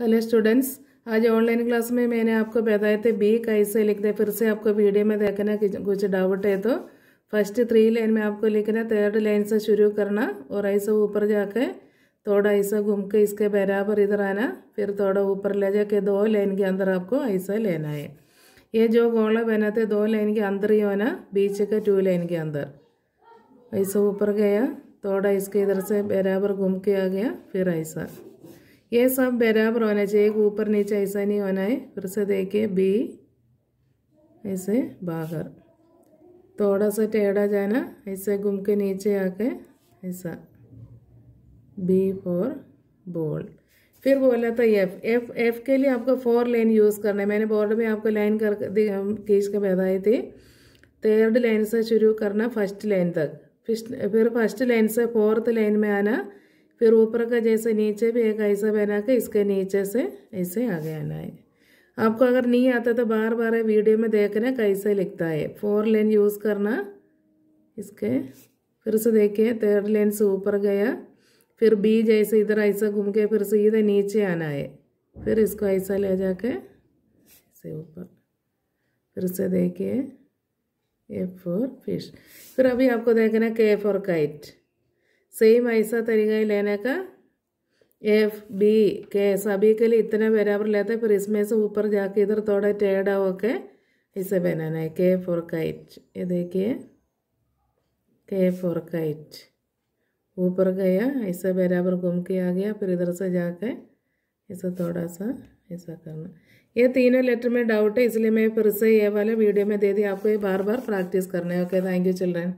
hello students आज online class में मैंने आपको बताए थे बी कैसे लिखते फिर से आपको वीडियो में देखना कुछ डाउट है तो फर्स्ट थ्री लाइन में आपको लिखना थर्ड लाइन से शुरू करना और ऐसा ऊपर जाके थोड़ा ऐसा घूम के इसके बराबर इधर आना फिर थोड़ा ऊपर ले जाके दो लाइन के अंदर आपको ऐसा लेना है ये जो गोला बनाते दो लाइन के अंदर ही होना बीच के टू लाइन के अंदर ऐसा ऊपर गया थोड़ा इसके इधर से बराबर घूम के आ गया फिर ऐसा ये सब बराबर होना चाहिए ऊपर नीचे ऐसा नहीं होना है फिर से देखे बी ऐसे बाहर थोड़ा सा टेढ़ा जाना ऐसे घूम के नीचे आके ऐसा बी फोर बोल फिर बोला था एफ एफ एफ के लिए आपको फोर लाइन यूज़ करना है मैंने बोर्ड में आपको लाइन कर खींच के बताई थी थर्ड लाइन से शुरू करना फर्स्ट लाइन तक फिर फर्स्ट लाइन से फोर्थ लाइन में आना फिर ऊपर का जैसे नीचे भी एक ऐसा बना के इसके नीचे से ऐसे आगे आना है आपको अगर नहीं आता तो बार बार वीडियो में देखना कैसे लिखता है फोर लेन यूज़ करना इसके फिर से देखिए थर्ड लेन से ऊपर गया फिर बी जैसे इधर ऐसा घूम के फिर से इधर नीचे आना है फिर इसको ऐसा ले जाके से ऊपर फिर से देखिए ए फोर फिश फिर अभी आपको देखना के फॉर काइट सेम ऐसा तरीक़ा ही लेने का एफ बी के सभी के लिए इतने बराबर लेते हैं फिर इसमें से ऊपर जाके इधर थोड़ा टेढ़ा होके इसे बनाना है के फॉर काइट ये देखिए के फॉर काइट ऊपर गया ऐसा बराबर घूम के आ गया फिर इधर से जाके इसे थोड़ा सा ऐसा करना ये तीनों लेटर में डाउट है इसलिए मैं फिर से ये वाले वीडियो में दे दी आपको ये बार बार प्रैक्टिस करना है ओके थैंक यू चिल्ड्रेन